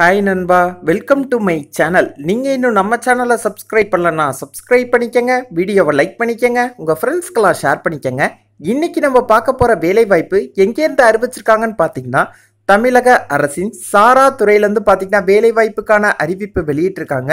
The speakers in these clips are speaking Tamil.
ஹாய் நண்பா வெல்கம் டு மை சேனல் நீங்கள் இன்னும் நம்ம சேனலை சப்ஸ்கிரைப் பண்ணலன்னா சப்ஸ்கிரைப் பண்ணிக்கங்க வீடியோவை லைக் பண்ணிக்கங்க உங்கள் ஃப்ரெண்ட்ஸ்க்கெல்லாம் ஷேர் பண்ணிக்கங்க இன்றைக்கி நம்ம பார்க்க போகிற வேலைவாய்ப்பு எங்கேருந்து அறிவிச்சிருக்காங்கன்னு பார்த்தீங்கன்னா தமிழக அரசின் சாரா துறையிலேருந்து பார்த்தீங்கன்னா வேலைவாய்ப்புக்கான அறிவிப்பு வெளியிட்டிருக்காங்க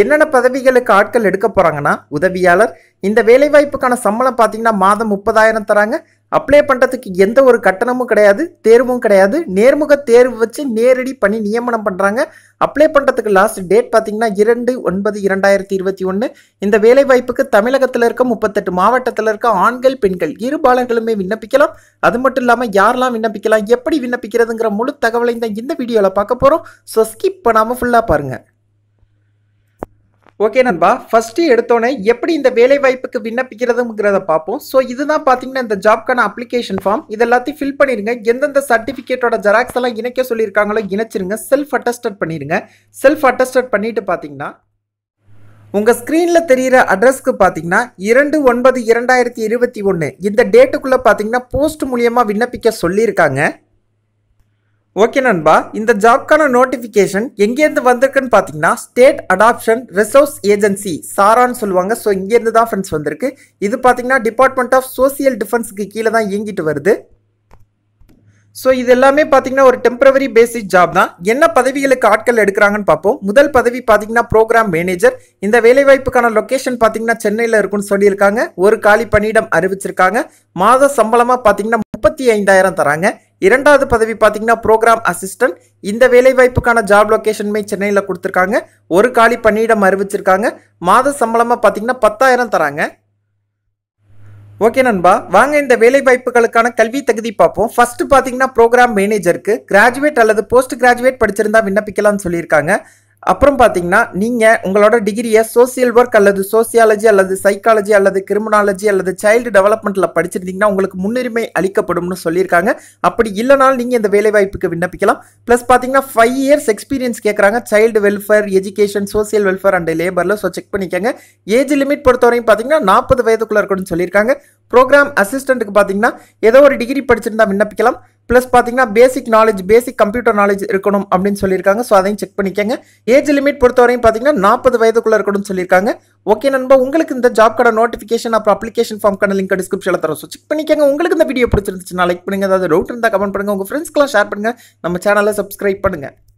என்னென்ன பதவிகளுக்கு ஆட்கள் எடுக்க போகிறாங்கன்னா உதவியாளர் இந்த வேலைவாய்ப்புக்கான சம்பளம் பார்த்தீங்கன்னா மாதம் முப்பதாயிரம் தராங்க அப்ளை பண்ணுறதுக்கு எந்த ஒரு கட்டணமும் கிடையாது தேர்வும் கிடையாது நேர்முக தேர்வு வச்சு நேரடி பணி நியமனம் பண்ணுறாங்க அப்ளை பண்ணுறதுக்கு லாஸ்ட் டேட் பார்த்தீங்கன்னா இரண்டு ஒன்பது இரண்டாயிரத்தி இருபத்தி ஒன்று இந்த வேலைவாய்ப்புக்கு தமிழகத்தில் இருக்க முப்பத்தெட்டு மாவட்டத்தில் இருக்க ஆண்கள் பெண்கள் இரு பாலங்களுமே விண்ணப்பிக்கலாம் அது மட்டும் இல்லாமல் யாரெல்லாம் விண்ணப்பிக்கலாம் எப்படி விண்ணப்பிக்கிறதுங்கிற முழு தகவலை தான் இந்த வீடியோவில் பார்க்க போகிறோம் ஸோ ஸ்கிப் பண்ணாமல் ஃபுல்லாக பாருங்கள் ஓகே நண்பா ஃபர்ஸ்ட் எடுத்தோன்னே எப்படி இந்த வேலை வாய்ப்புக்கு விண்ணப்பிக்கிறதுங்கிறத பார்ப்போம் ஸோ இதுதான் பார்த்தீங்கன்னா இந்த ஜாப்க்கான அப்ளிகேஷன் ஃபார்ம் இது எல்லாத்தையும் ஃபில் பண்ணிருங்க எந்தெந்த சர்டிஃபிகேட்டோட ஜெராக்ஸ் எல்லாம் இணைக்க சொல்லியிருக்காங்களோ இணைச்சிருங்க செல்ஃப் அட்டஸ்டட் பண்ணிடுங்க செல்ஃப் அட்டஸ்டட் பண்ணிட்டு பார்த்தீங்கன்னா உங்கள் ஸ்க்ரீனில் தெரிகிற அட்ரஸ்க்கு பார்த்தீங்கன்னா இரண்டு ஒன்பது இரண்டாயிரத்தி இருபத்தி ஒன்று இந்த டேட்டுக்குள்ளே பார்த்தீங்கன்னா போஸ்ட் மூலியமாக விண்ணப்பிக்க சொல்லியிருக்காங்க ஓகே நண்பா இந்த ஜாப்க்கான நோட்டிஃபிகேஷன் எங்கேருந்து வந்திருக்குன்னு பார்த்தீங்கன்னா ஸ்டேட் அடாப்ஷன் ரிசோர்ஸ் ஏஜென்சி சாரான்னு சொல்லுவாங்க ஸோ இங்கேருந்து தான் ஃப்ரெண்ட்ஸ் வந்திருக்கு இது பார்த்தீங்கன்னா டிபார்ட்மெண்ட் ஆஃப் சோசியல் டிஃபென்ஸுக்கு கீழே தான் இயங்கிட்டு வருது ஸோ இது எல்லாமே பார்த்தீங்கன்னா ஒரு டெம்பரவரி பேசிக் ஜாப் தான் என்ன பதவிகளுக்கு ஆட்கள் எடுக்கிறாங்கன்னு பார்ப்போம் முதல் பதவி பார்த்தீங்கன்னா ப்ரோக்ராம் மேனேஜர் இந்த வேலைவாய்ப்புக்கான லொக்கேஷன் பார்த்தீங்கன்னா சென்னையில் இருக்குன்னு சொல்லியிருக்காங்க ஒரு காலி பணியிடம் அறிவிச்சிருக்காங்க மாத சம்பளமாக பார்த்தீங்கன்னா முப்பத்தி ஐந்தாயிரம் தராங்க இரண்டாவது பதவி பார்த்தீங்கன்னா ப்ரோக்ராம் அசிஸ்டன்ட் இந்த வேலைவாய்ப்புக்கான ஜாப் லொக்கேஷனுமே சென்னையில் கொடுத்துருக்காங்க ஒரு காலி பணியிடம் அறிவிச்சிருக்காங்க மாத சம்பளமாக பார்த்தீங்கன்னா பத்தாயிரம் தராங்க ஓகே நண்பா வாங்க இந்த வேலை வாய்ப்புகளுக்கான கல்வி தகுதி பார்ப்போம் ஃபர்ஸ்ட் பார்த்தீங்கன்னா ப்ரோக்ராம் மேனேஜருக்கு கிராஜுவேட் அல்லது போஸ்ட் கிராஜுவேட் படிச்சிருந்தா விண்ணப்பிக்கலாம்னு சொல்லியிருக்காங்க அப்புறம் பார்த்தீங்கன்னா நீங்கள் உங்களோட டிகிரியை சோசியல் ஒர்க் அல்லது சோசியாலஜி அல்லது சைக்காலஜி அல்லது கிரிமினாலஜி அல்லது சைல்டு டெவலப்மெண்ட்டில் படிச்சிருந்தீங்கன்னா உங்களுக்கு முன்னுரிமை அளிக்கப்படும்னு சொல்லியிருக்காங்க அப்படி இல்லைனாலும் நீங்கள் இந்த வேலைவாய்ப்புக்கு விண்ணப்பிக்கலாம் ப்ளஸ் பார்த்தீங்கன்னா ஃபைவ் இயர்ஸ் எக்ஸ்பீரியன்ஸ் கேட்குறாங்க child welfare education social welfare and லேபரில் ஸோ செக் பண்ணிக்கோங்க ஏஜ் லிமிட் பொறுத்தவரையும் பார்த்தீங்கன்னா நாற்பது வயதுக்குள்ளே இருக்கணும்னு சொல்லியிருக்காங்க ப்ரோக்ராம் அசிஸ்டண்ட்டுக்கு பார்த்தீங்கன்னா ஏதோ ஒரு டிகிரி படிச்சிருந்தா விண்ணப்பிக்கலாம் ப்ளஸ் பார்த்தீங்கன்னா basic knowledge basic computer knowledge இருக்கணும் அப்படின்னு சொல்லியிருக்காங்க ஸோ அதையும் செக் பண்ணிக்கோங்க ஏஜ் லிமிட் பொறுத்தவரையும் பார்த்தீங்கன்னா நாற்பது வயதுக்குள்ளே இருக்கணும்னு சொல்லியிருக்காங்க ஓகே நண்பா உங்களுக்கு இந்த ஜாப்க்கான நோட்டிஃபிகேஷன் அப்புறம் அப்ளிகேஷன் ஃபார்ம் ஃபார்ம்க்கான லிங்க் டிஸ்கிரிப்ஷனில் தரோம் ஸோ செக் பண்ணிக்கோங்க உங்களுக்கு இந்த வீடியோ பிடிச்சிருந்துச்சுன்னா லைக் பண்ணுங்கள் ஏதாவது டவுட் இருந்தால் கமெண்ட் பண்ணுங்கள் உங்கள் ஃப்ரெண்ட்ஸ்க்கெலாம் ஷேர் பண்ணுங்கள் நம்ம சேனலை சப்ஸ்கிரைப் பண்ணுங்கள்